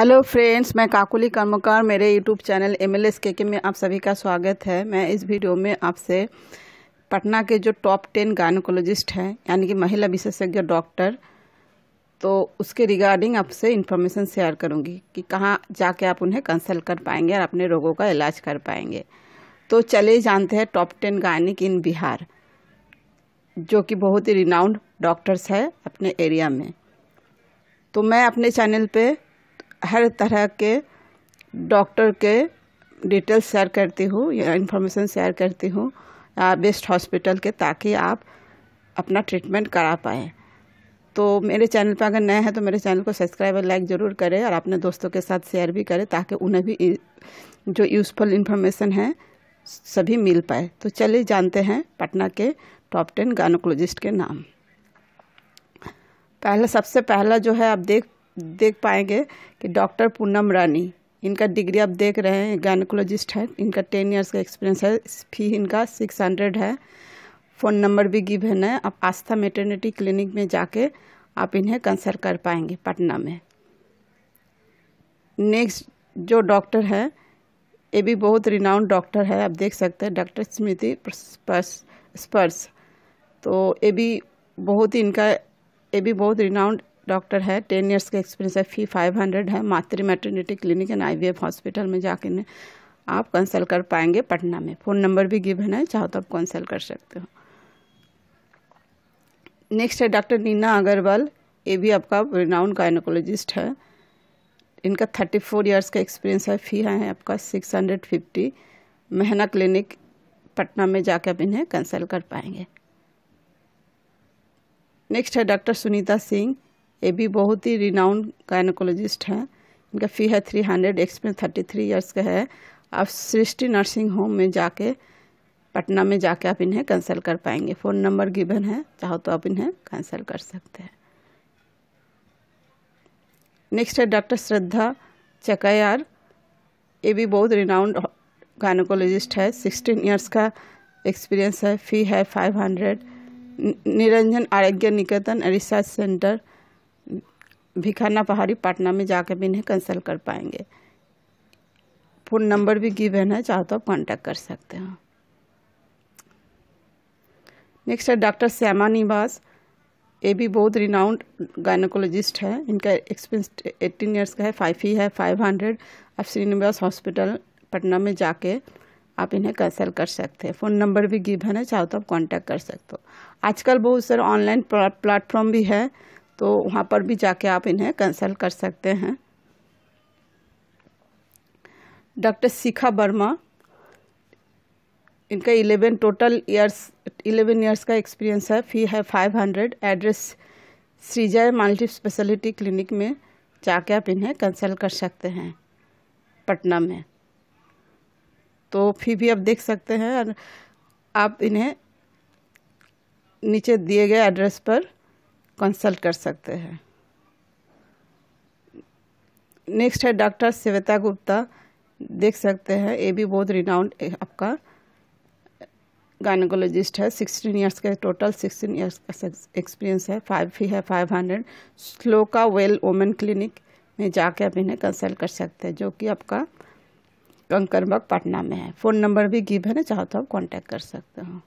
hello friends मैं काकुली कर्मकार मेरे यूट्यूब चैनल एम एल के में आप सभी का स्वागत है मैं इस वीडियो में आपसे पटना के जो टॉप टेन गायनोकोलॉजिस्ट हैं यानी कि महिला विशेषज्ञ डॉक्टर तो उसके रिगार्डिंग आपसे इन्फॉर्मेशन शेयर करूंगी कि कहाँ जाके आप उन्हें कंसल्ट कर पाएंगे और अपने रोगों का इलाज कर पाएंगे तो चले जानते हैं top ten gynaec in Bihar जो कि बहुत ही रिनाउंड डॉक्टर्स है अपने एरिया में तो मैं अपने चैनल पे हर तरह के डॉक्टर के डिटेल्स शेयर करती हूँ या इन्फॉर्मेशन शेयर करती हूँ बेस्ट हॉस्पिटल के ताकि आप अपना ट्रीटमेंट करा पाएँ तो मेरे चैनल पर अगर नए हैं तो मेरे चैनल को सब्सक्राइब और लाइक ज़रूर करें और अपने दोस्तों के साथ शेयर भी करें ताकि उन्हें भी जो यूज़फुल इन्फॉर्मेशन है सभी मिल पाए तो चलिए जानते हैं पटना के टॉप टेन गानोकोलॉजिस्ट के नाम पहला सबसे पहला जो है आप देख देख पाएंगे कि डॉक्टर पूनम रानी इनका डिग्री आप देख रहे हैं गायनकोलॉजिस्ट है इनका टेन इयर्स का एक्सपीरियंस है फी इनका सिक्स हंड्रेड है फ़ोन नंबर भी गिवन है आप आस्था मेटर्निटी क्लिनिक में जाके आप इन्हें कंसल्ट कर पाएंगे पटना में नेक्स्ट जो डॉक्टर है ये भी बहुत रिनाउंड डॉक्टर है आप देख सकते हैं डॉक्टर स्मृति स्पर्श स्पर्श तो ये भी बहुत ही इनका ये भी बहुत रिनाउंड डॉक्टर है टेन ईयर्स का एक्सपीरियंस है फी फाइव हंड्रेड है Matri maternity clinic and eye hospital में जाके आप कंसल्ट कर पाएंगे पटना में फ़ोन नंबर भी गिवन है चाहो तो आप कंसल्ट कर सकते हो नेक्स्ट है डॉक्टर नीना अग्रवाल ये भी आपका रिनाउंड गायनोकोलॉजिस्ट है इनका थर्टी फोर ईयर्स का एक्सपीरियंस है फी है आपका six hundred fifty Mehna clinic Patna में जाकर आप इन्हें कंसल्ट कर पाएंगे नेक्स्ट है डॉक्टर सुनीता सिंह ये भी बहुत ही रिनाउंड गायनोकोलॉजिस्ट हैं इनका फ़ी है three hundred experience thirty three years का है आप सृष्टि नर्सिंग होम में जाके पटना में जाके आप इन्हें कंसल्ट कर पाएंगे फ़ोन नंबर गिवन है चाहो तो आप इन्हें कंसल्ट कर सकते हैं नेक्स्ट है डॉक्टर श्रद्धा चकायार ये भी बहुत रिनाउंड गायनोकोलॉजिस्ट है सिक्सटीन ईयर्स का एक्सपीरियंस है फ़ी है फाइव हंड्रेड निरंजन आरोग्य निकेतन रिसर्च सेंटर भिखाना पहाड़ी पटना में जाकर भी इन्हें कंसल्ट कर पाएंगे फ़ोन नंबर भी गिव है चाहो तो आप कॉन्टैक्ट कर सकते हैं नेक्स्ट है डॉक्टर श्यामा निवास ये भी बहुत रिनाउंड गायनोकोलॉजिस्ट है इनका एक्सपीरियंस एटीन ईयर्स का है फाइव ही है फाइव हंड्रेड आप श्रीनिवास हॉस्पिटल पटना में जाके आप इन्हें कंसल्ट कर सकते हैं फ़ोन नंबर भी गिव है ना चाहो तो आप कॉन्टैक्ट कर सकते हो आजकल बहुत सारे ऑनलाइन प्लेटफॉर्म भी है तो वहाँ पर भी जाके आप इन्हें कंसल्ट कर सकते हैं डॉक्टर शिखा वर्मा इनका eleven total years eleven years का एक्सपीरियंस है फी है five hundred address Shrijay multi speciality clinic में जाके आप इन्हें कंसल्ट कर सकते हैं पटना में तो फी भी आप देख सकते हैं और आप इन्हें नीचे दिए गए एड्रेस पर कंसल्ट कर सकते हैं नेक्स्ट है डॉक्टर श्वेता गुप्ता देख सकते हैं ये भी बहुत रिनाउंड आपका गायनोकोलॉजिस्ट है सिक्सटीन ईयर्स का टोटल सिक्सटीन ईयर्स का एक्सपीरियंस है फाइव फी है फाइव हंड्रेड स्लो का वेल वोमेन क्लिनिक में जाके आप इन्हें कंसल्ट कर सकते हैं जो कि आपका कंकरबाग पटना में है फ़ोन नंबर भी गिव है ना चाहो तो आप कॉन्टैक्ट कर सकते हो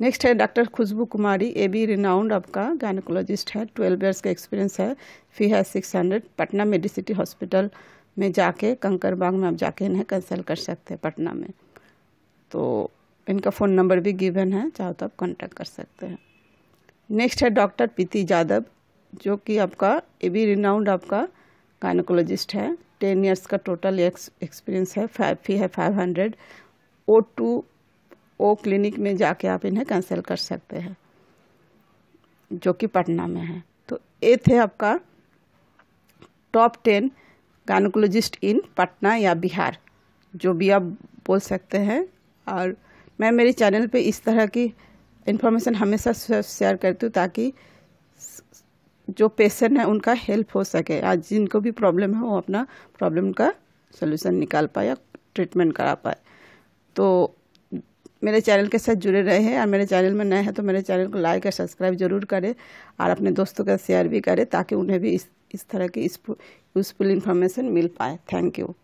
नेक्स्ट है doctor Khushbu Kumari A B renowned आपका गायनकोलॉजिस्ट है ट्वेल्व ईयर्स का एक्सपीरियंस है फी है six hundred Patna Medicity hospital में जाके कंकरबाग में आप जाके इन्हें कंसल्ट कर सकते हैं पटना में तो इनका फ़ोन नंबर भी गिवन है चाहो तो आप कॉन्टैक्ट कर सकते हैं नेक्स्ट है डॉक्टर पीति यादव जो कि आपका ए बी रिनाउंड आपका गायनोकोलॉजिस्ट है टेन ईयर्स का टोटल एक्सपीरियंस है फी है फाइव हंड्रेड ओ टू वो क्लिनिक में जाके आप इन्हें कैंसिल कर सकते हैं जो कि पटना में है तो ये थे आपका top ten gynaecologist in Patna या बिहार जो भी आप बोल सकते हैं और मैं मेरे चैनल पे इस तरह की इन्फॉर्मेशन हमेशा शेयर करती हूँ ताकि जो पेशेंट है उनका हेल्प हो सके आज जिनको भी प्रॉब्लम है वो अपना प्रॉब्लम का सोल्यूशन निकाल पाए या ट्रीटमेंट करा पाए तो मेरे चैनल के साथ जुड़े रहे हैं और मेरे चैनल में नए हैं तो मेरे चैनल को लाइक और सब्सक्राइब जरूर करें और अपने दोस्तों का शेयर भी करें ताकि उन्हें भी इस इस तरह की यूज़फुल इन्फॉर्मेशन मिल पाए थैंक यू